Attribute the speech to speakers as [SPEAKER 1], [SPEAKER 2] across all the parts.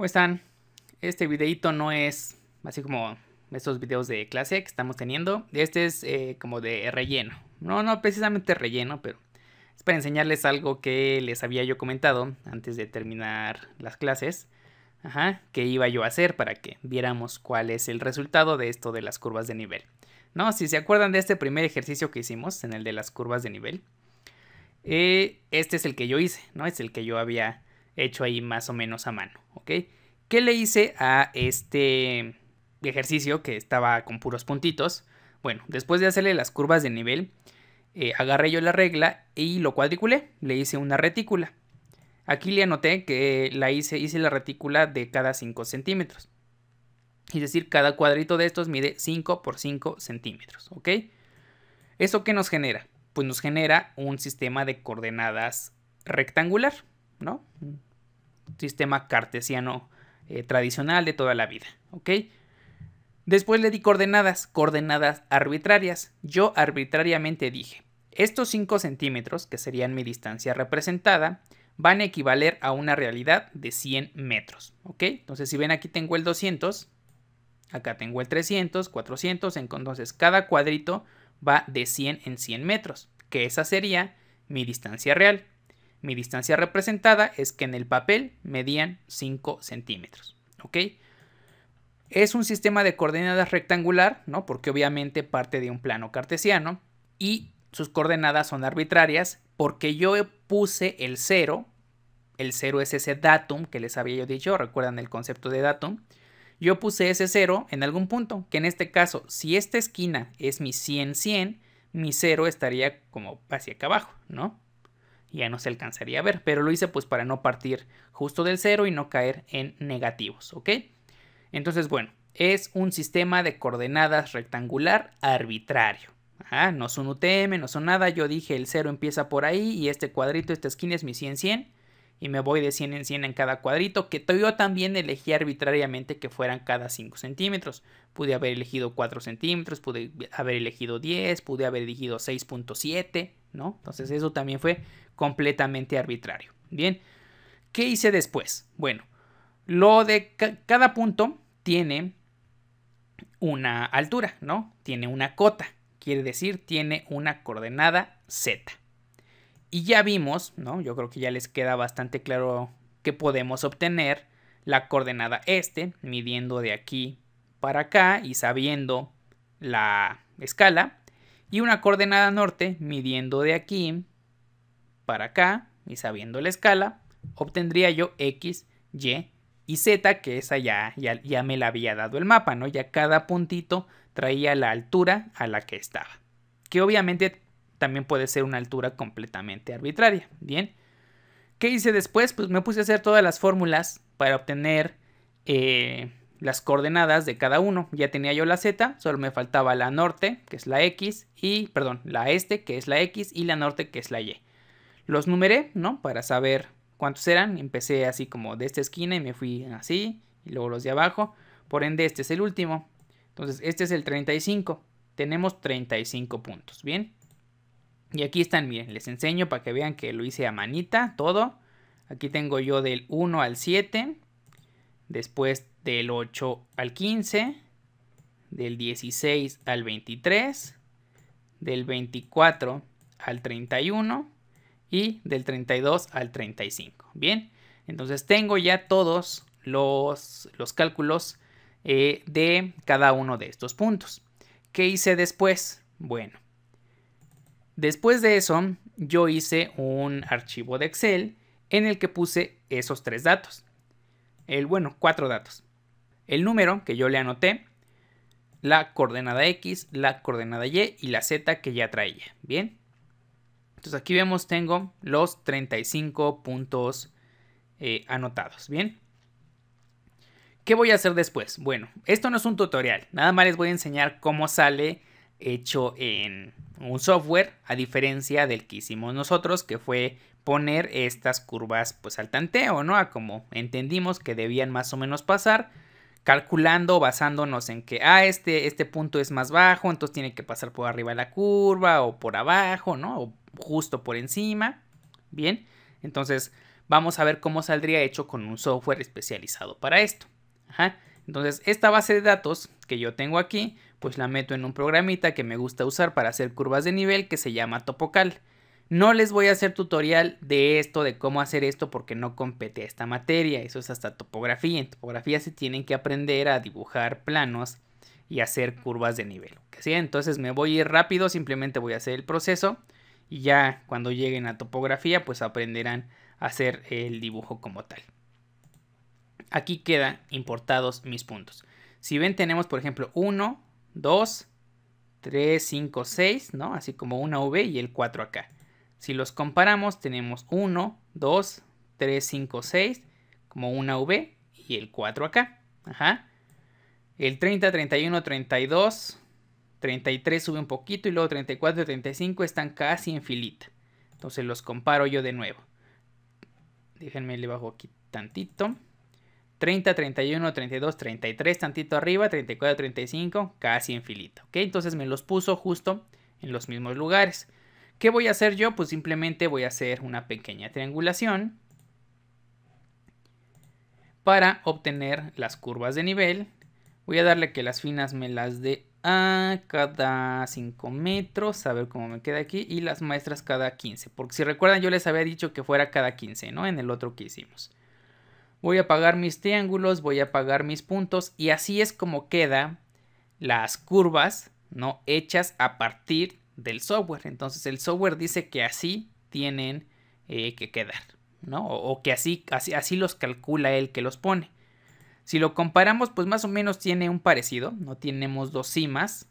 [SPEAKER 1] ¿Cómo están? Este videito no es así como estos videos de clase que estamos teniendo. Este es eh, como de relleno. No, no precisamente relleno, pero es para enseñarles algo que les había yo comentado antes de terminar las clases. Ajá, que iba yo a hacer para que viéramos cuál es el resultado de esto de las curvas de nivel. ¿No? Si se acuerdan de este primer ejercicio que hicimos, en el de las curvas de nivel, eh, este es el que yo hice, ¿no? Es el que yo había hecho ahí más o menos a mano, ¿ok? ¿Qué le hice a este ejercicio que estaba con puros puntitos? Bueno, después de hacerle las curvas de nivel, eh, agarré yo la regla y lo cuadriculé, le hice una retícula. Aquí le anoté que la hice, hice la retícula de cada 5 centímetros. Es decir, cada cuadrito de estos mide 5 por 5 centímetros, ¿ok? ¿Eso qué nos genera? Pues nos genera un sistema de coordenadas rectangular, ¿no? sistema cartesiano eh, tradicional de toda la vida, ¿ok? Después le di coordenadas, coordenadas arbitrarias. Yo arbitrariamente dije, estos 5 centímetros, que serían mi distancia representada, van a equivaler a una realidad de 100 metros, ¿ok? Entonces si ven aquí tengo el 200, acá tengo el 300, 400, entonces cada cuadrito va de 100 en 100 metros, que esa sería mi distancia real. Mi distancia representada es que en el papel medían 5 centímetros. ¿Ok? Es un sistema de coordenadas rectangular, ¿no? Porque obviamente parte de un plano cartesiano y sus coordenadas son arbitrarias porque yo puse el 0, el cero es ese datum que les había yo dicho, recuerdan el concepto de datum, yo puse ese cero en algún punto, que en este caso, si esta esquina es mi 100-100, mi cero estaría como hacia acá abajo, ¿no? ya no se alcanzaría a ver, pero lo hice pues para no partir justo del cero y no caer en negativos, ¿ok? Entonces, bueno, es un sistema de coordenadas rectangular arbitrario. ah no son UTM, no son nada, yo dije el cero empieza por ahí y este cuadrito, esta esquina es mi 100-100 y me voy de 100 en 100 en cada cuadrito, que yo también elegí arbitrariamente que fueran cada 5 centímetros. Pude haber elegido 4 centímetros, pude haber elegido 10, pude haber elegido 6.7, ¿no? Entonces eso también fue completamente arbitrario. Bien, ¿qué hice después? Bueno, lo de cada punto tiene una altura, ¿no? Tiene una cota, quiere decir tiene una coordenada z. Y ya vimos, ¿no? Yo creo que ya les queda bastante claro que podemos obtener la coordenada este, midiendo de aquí para acá y sabiendo la escala. Y una coordenada norte, midiendo de aquí para acá y sabiendo la escala, obtendría yo x, y y z, que esa ya, ya, ya me la había dado el mapa, ¿no? Ya cada puntito traía la altura a la que estaba. Que obviamente también puede ser una altura completamente arbitraria. Bien. ¿Qué hice después? Pues me puse a hacer todas las fórmulas para obtener eh, las coordenadas de cada uno. Ya tenía yo la z, solo me faltaba la norte, que es la x, y, perdón, la este, que es la x, y la norte, que es la y. Los numeré, ¿no? Para saber cuántos eran. Empecé así como de esta esquina y me fui así, y luego los de abajo. Por ende, este es el último. Entonces, este es el 35. Tenemos 35 puntos, ¿bien? Y aquí están, miren, les enseño para que vean que lo hice a manita, todo. Aquí tengo yo del 1 al 7, después del 8 al 15, del 16 al 23, del 24 al 31 y del 32 al 35. Bien, entonces tengo ya todos los, los cálculos eh, de cada uno de estos puntos. ¿Qué hice después? Bueno, Después de eso, yo hice un archivo de Excel en el que puse esos tres datos. El bueno, cuatro datos. El número que yo le anoté, la coordenada X, la coordenada Y y la Z que ya traía. Bien. Entonces aquí vemos tengo los 35 puntos eh, anotados. Bien. ¿Qué voy a hacer después? Bueno, esto no es un tutorial, nada más les voy a enseñar cómo sale hecho en un software, a diferencia del que hicimos nosotros, que fue poner estas curvas pues al tanteo, ¿no? A como entendimos que debían más o menos pasar, calculando, basándonos en que, ah, este, este punto es más bajo, entonces tiene que pasar por arriba de la curva o por abajo, ¿no? O justo por encima, ¿bien? Entonces vamos a ver cómo saldría hecho con un software especializado para esto. Entonces esta base de datos que yo tengo aquí, pues la meto en un programita que me gusta usar para hacer curvas de nivel que se llama Topocal. No les voy a hacer tutorial de esto, de cómo hacer esto, porque no compete a esta materia, eso es hasta topografía. En topografía se tienen que aprender a dibujar planos y hacer curvas de nivel. Entonces me voy a ir rápido, simplemente voy a hacer el proceso y ya cuando lleguen a topografía pues aprenderán a hacer el dibujo como tal. Aquí quedan importados mis puntos. Si ven tenemos por ejemplo uno. 2, 3, 5, 6, ¿no? Así como una V y el 4 acá. Si los comparamos, tenemos 1, 2, 3, 5, 6, como una V y el 4 acá. Ajá. El 30, 31, 32, 33 sube un poquito y luego 34 35 están casi en filita. Entonces los comparo yo de nuevo. Déjenme le bajo aquí tantito. 30, 31, 32, 33, tantito arriba, 34, 35, casi en filito. Entonces me los puso justo en los mismos lugares. ¿Qué voy a hacer yo? Pues simplemente voy a hacer una pequeña triangulación para obtener las curvas de nivel. Voy a darle que las finas me las dé a cada 5 metros, a ver cómo me queda aquí, y las maestras cada 15, porque si recuerdan yo les había dicho que fuera cada 15, ¿no? En el otro que hicimos voy a apagar mis triángulos, voy a apagar mis puntos y así es como queda las curvas no hechas a partir del software. Entonces el software dice que así tienen eh, que quedar, ¿no? O, que así, así, así los calcula el que los pone. Si lo comparamos, pues más o menos tiene un parecido. No tenemos dos cimas.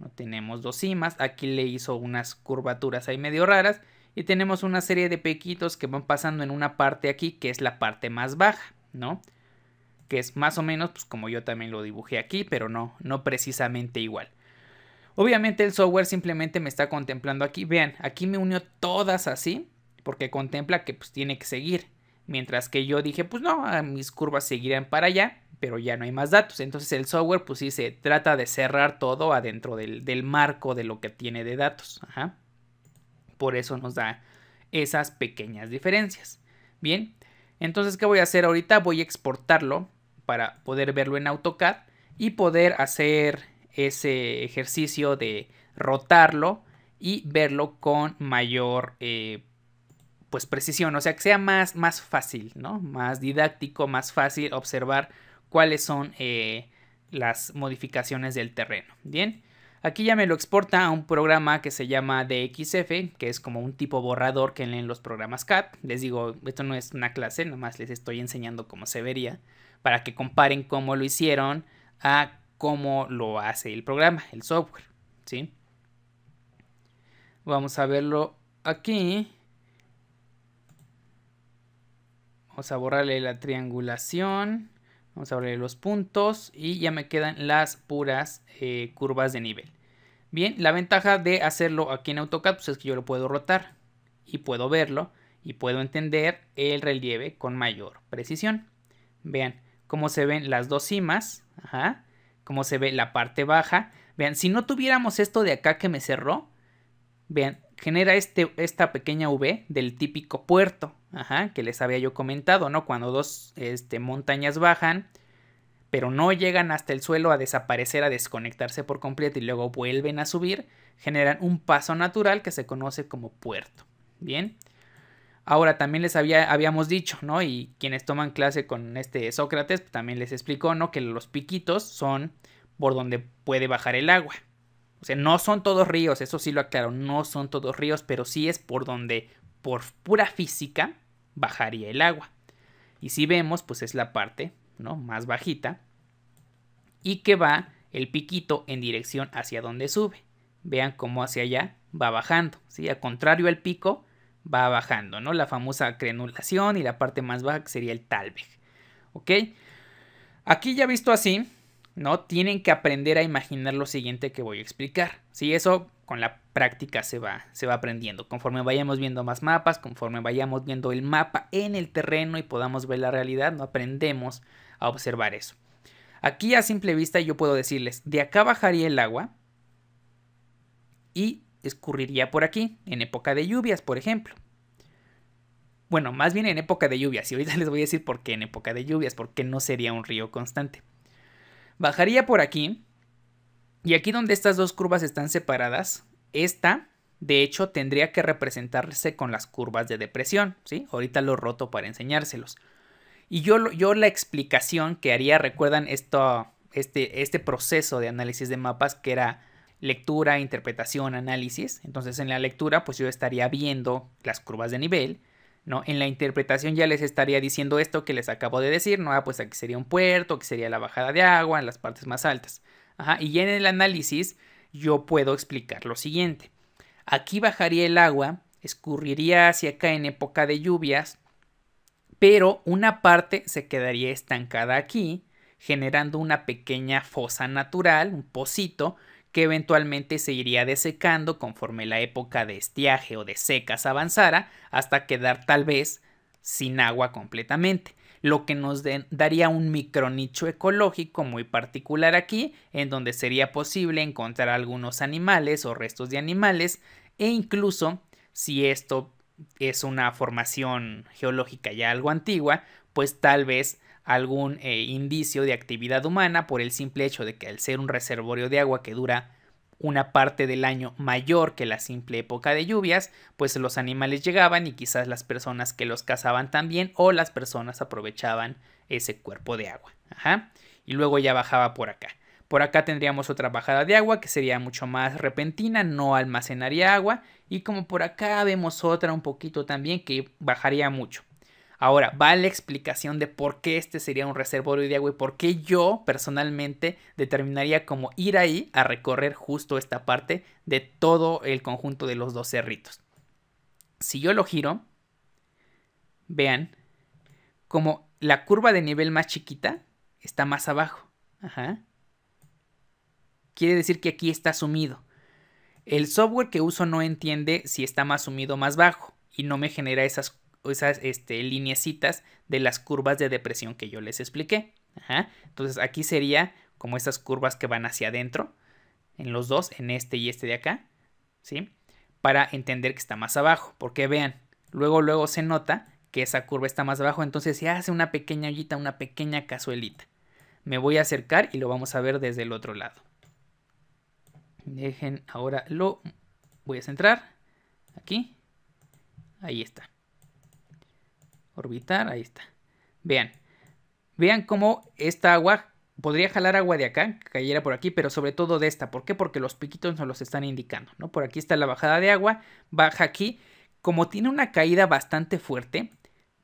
[SPEAKER 1] No tenemos dos cimas. Aquí le hizo unas curvaturas ahí medio raras y tenemos una serie de pequitos que van pasando en una parte aquí que es la parte más baja, ¿no? Que es más o menos pues, como yo también lo dibujé aquí, pero no, no precisamente igual. Obviamente el software simplemente me está contemplando aquí. Vean, aquí me unió todas así porque contempla que pues tiene que seguir. Mientras que yo dije, pues no, ah, mis curvas seguirán para allá, pero ya no hay más datos. Entonces el software pues sí se trata de cerrar todo adentro del, del marco de lo que tiene de datos. Ajá por eso nos da esas pequeñas diferencias. Bien, entonces, ¿qué voy a hacer ahorita? Voy a exportarlo para poder verlo en AutoCAD y poder hacer ese ejercicio de rotarlo y verlo con mayor eh, pues precisión, o sea que sea más, más fácil, ¿no? Más didáctico, más fácil observar cuáles son eh, las modificaciones del terreno. Bien, Aquí ya me lo exporta a un programa que se llama DXF, que es como un tipo borrador que leen los programas CAD. Les digo, esto no es una clase, nomás les estoy enseñando cómo se vería, para que comparen cómo lo hicieron a cómo lo hace el programa, el software, ¿sí? Vamos a verlo aquí. Vamos a borrarle la triangulación. Vamos a abrir los puntos y ya me quedan las puras eh, curvas de nivel. Bien, la ventaja de hacerlo aquí en AutoCAD pues, es que yo lo puedo rotar y puedo verlo y puedo entender el relieve con mayor precisión. Vean cómo se ven las dos cimas, ajá, cómo se ve la parte baja. Vean, si no tuviéramos esto de acá que me cerró, vean, genera este, esta pequeña V del típico puerto. Ajá, que les había yo comentado, ¿no? Cuando dos este, montañas bajan, pero no llegan hasta el suelo a desaparecer, a desconectarse por completo y luego vuelven a subir, generan un paso natural que se conoce como puerto. Bien. Ahora también les había, habíamos dicho, ¿no? Y quienes toman clase con este Sócrates pues, también les explicó, ¿no? Que los piquitos son por donde puede bajar el agua. O sea, no son todos ríos, eso sí lo aclaro, no son todos ríos, pero sí es por donde, por pura física, bajaría el agua. Y si vemos, pues es la parte ¿no? más bajita y que va el piquito en dirección hacia donde sube. Vean cómo hacia allá va bajando, ¿sí? Al contrario al pico, va bajando, ¿no? La famosa crenulación y la parte más baja sería el Talbeg. ¿ok? Aquí ya visto así, ¿no? Tienen que aprender a imaginar lo siguiente que voy a explicar, ¿sí? Eso con la práctica se va, se va aprendiendo. Conforme vayamos viendo más mapas, conforme vayamos viendo el mapa en el terreno y podamos ver la realidad, no aprendemos a observar eso. Aquí a simple vista yo puedo decirles, de acá bajaría el agua y escurriría por aquí, en época de lluvias, por ejemplo. Bueno, más bien en época de lluvias, y ahorita les voy a decir por qué en época de lluvias, porque no sería un río constante. Bajaría por aquí, y aquí donde estas dos curvas están separadas, esta, de hecho, tendría que representarse con las curvas de depresión, ¿sí? Ahorita lo roto para enseñárselos. Y yo, la explicación que haría, recuerdan esto, este, este proceso de análisis de mapas que era lectura, interpretación, análisis. Entonces en la lectura pues yo estaría viendo las curvas de nivel, ¿no? En la interpretación ya les estaría diciendo esto que les acabo de decir, ¿no? Ah, pues aquí sería un puerto, que sería la bajada de agua, en las partes más altas. Ajá, y en el análisis yo puedo explicar lo siguiente. Aquí bajaría el agua, escurriría hacia acá en época de lluvias, pero una parte se quedaría estancada aquí, generando una pequeña fosa natural, un pocito, que eventualmente se iría desecando conforme la época de estiaje o de secas avanzara hasta quedar tal vez sin agua completamente lo que nos daría un micronicho ecológico muy particular aquí, en donde sería posible encontrar algunos animales o restos de animales, e incluso si esto es una formación geológica ya algo antigua, pues tal vez algún eh, indicio de actividad humana por el simple hecho de que al ser un reservorio de agua que dura una parte del año mayor que la simple época de lluvias, pues los animales llegaban y quizás las personas que los cazaban también o las personas aprovechaban ese cuerpo de agua. Ajá. Y luego ya bajaba por acá. Por acá tendríamos otra bajada de agua que sería mucho más repentina, no almacenaría agua. Y como por acá vemos otra un poquito también que bajaría mucho. Ahora, va la explicación de por qué este sería un reservorio de agua y por qué yo personalmente determinaría como ir ahí a recorrer justo esta parte de todo el conjunto de los dos cerritos. Si yo lo giro, vean como la curva de nivel más chiquita está más abajo. Quiere decir que aquí está sumido. El software que uso no entiende si está más sumido o más bajo y no me genera esas esas este, lineecitas de las curvas de depresión que yo les expliqué. Entonces aquí sería como esas curvas que van hacia adentro, en los dos, en este y este de acá, ¿sí? Para entender que está más abajo, porque vean, luego, luego se nota que esa curva está más abajo, entonces se hace una pequeña ollita, una pequeña cazuelita. Me voy a acercar y lo vamos a ver desde el otro lado. Dejen, ahora lo voy a centrar, aquí, ahí está. Orbitar, ahí está. Vean. Vean cómo esta agua podría jalar agua de acá, que cayera por aquí, pero sobre todo de esta. ¿Por qué? Porque los piquitos nos los están indicando, ¿no? Por aquí está la bajada de agua, baja aquí. Como tiene una caída bastante fuerte,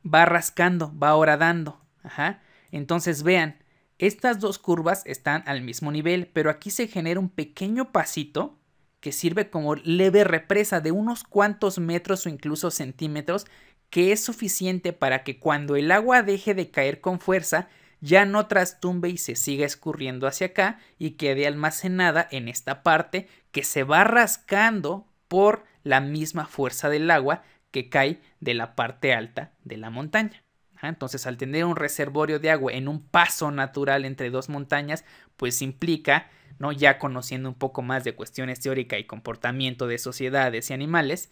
[SPEAKER 1] va rascando, va horadando. Ajá. Entonces vean, estas dos curvas están al mismo nivel, pero aquí se genera un pequeño pasito que sirve como leve represa de unos cuantos metros o incluso centímetros que es suficiente para que cuando el agua deje de caer con fuerza, ya no trastumbe y se siga escurriendo hacia acá y quede almacenada en esta parte que se va rascando por la misma fuerza del agua que cae de la parte alta de la montaña. Entonces, al tener un reservorio de agua en un paso natural entre dos montañas, pues implica, ¿no? ya conociendo un poco más de cuestiones teóricas y comportamiento de sociedades y animales,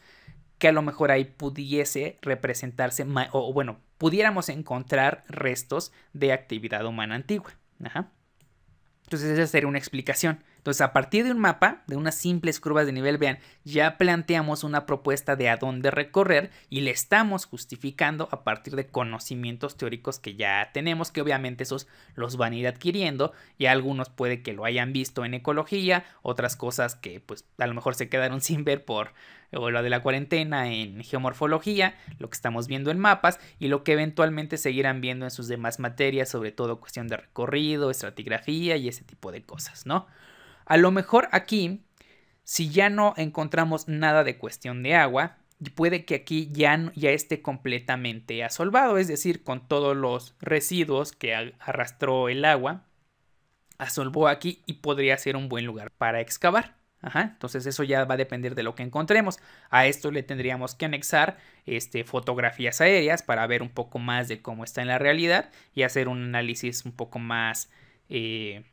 [SPEAKER 1] que a lo mejor ahí pudiese representarse, o bueno, pudiéramos encontrar restos de actividad humana antigua. Entonces esa sería una explicación. Entonces, a partir de un mapa, de unas simples curvas de nivel, vean, ya planteamos una propuesta de a dónde recorrer y le estamos justificando a partir de conocimientos teóricos que ya tenemos, que obviamente esos los van a ir adquiriendo y algunos puede que lo hayan visto en ecología, otras cosas que pues a lo mejor se quedaron sin ver por lo de la cuarentena en geomorfología, lo que estamos viendo en mapas y lo que eventualmente seguirán viendo en sus demás materias, sobre todo cuestión de recorrido, estratigrafía y ese tipo de cosas, ¿no? A lo mejor aquí, si ya no encontramos nada de cuestión de agua, puede que aquí ya, ya esté completamente asolvado, es decir, con todos los residuos que arrastró el agua, asolvó aquí y podría ser un buen lugar para excavar. Ajá, entonces eso ya va a depender de lo que encontremos. A esto le tendríamos que anexar este, fotografías aéreas para ver un poco más de cómo está en la realidad y hacer un análisis un poco más eh,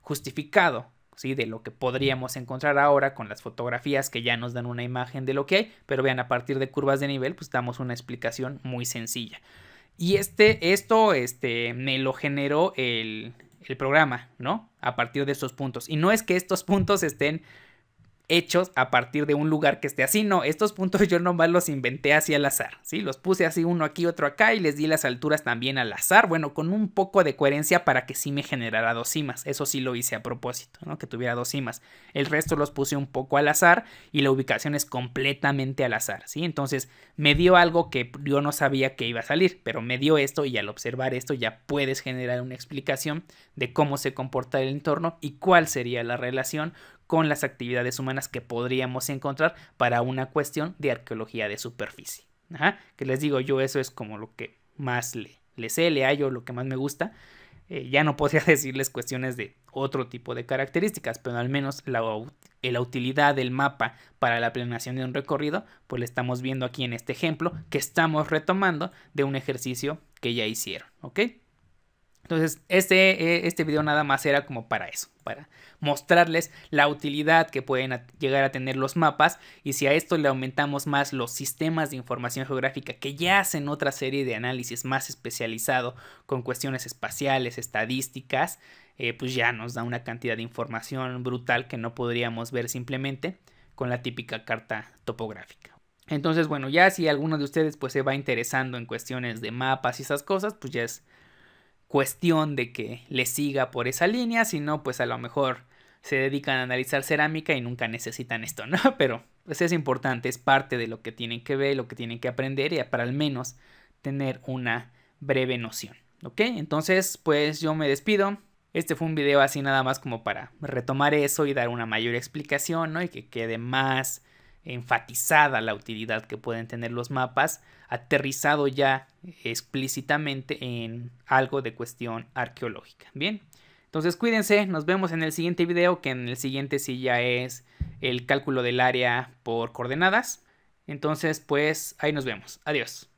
[SPEAKER 1] justificado de lo que podríamos encontrar ahora con las fotografías que ya nos dan una imagen de lo que hay, pero vean, a partir de curvas de nivel, pues damos una explicación muy sencilla. Y este, esto este, me lo generó el, el programa, ¿no? A partir de estos puntos. Y no es que estos puntos estén hechos a partir de un lugar que esté así. No, estos puntos yo nomás los inventé así al azar, ¿sí? Los puse así uno aquí, otro acá y les di las alturas también al azar, bueno, con un poco de coherencia para que sí me generara dos cimas. Eso sí lo hice a propósito, ¿no? Que tuviera dos cimas. El resto los puse un poco al azar y la ubicación es completamente al azar, ¿sí? Entonces me dio algo que yo no sabía que iba a salir, pero me dio esto y al observar esto ya puedes generar una explicación de cómo se comporta el entorno y cuál sería la relación con las actividades humanas que podríamos encontrar para una cuestión de arqueología de superficie. que les digo yo, eso es como lo que más le, le sé, le hallo, lo que más me gusta. Eh, ya no podría decirles cuestiones de otro tipo de características, pero al menos eh, la, utilidad del mapa para la planeación de un recorrido, pues le estamos viendo aquí en este ejemplo que estamos retomando de un ejercicio que ya hicieron, entonces, este, eh, este video nada más era como para eso, para mostrarles la utilidad que pueden llegar a tener los mapas y si a esto le aumentamos más los sistemas de información geográfica que ya hacen otra serie de análisis más especializado con cuestiones espaciales, estadísticas, eh, pues ya nos da una cantidad de información brutal que no podríamos ver simplemente con la típica carta topográfica. Entonces, bueno, ya si alguno de ustedes pues se va interesando en cuestiones de mapas y esas cosas, pues ya es cuestión de que le siga por esa línea, sino pues a lo mejor se dedican a analizar cerámica y nunca necesitan esto, ¿no? Pero pues es importante, es parte de lo que tienen que ver, lo que tienen que aprender y para al menos tener una breve noción, ¿ok? Entonces, pues yo me despido. Este fue un video así nada más como para retomar eso y dar una mayor explicación, ¿no? Y que quede más enfatizada la utilidad que pueden tener los mapas, aterrizado ya explícitamente en algo de cuestión arqueológica. Bien, entonces cuídense, nos vemos en el siguiente video, que en el siguiente sí ya es el cálculo del área por coordenadas. Entonces, pues ahí nos vemos. Adiós.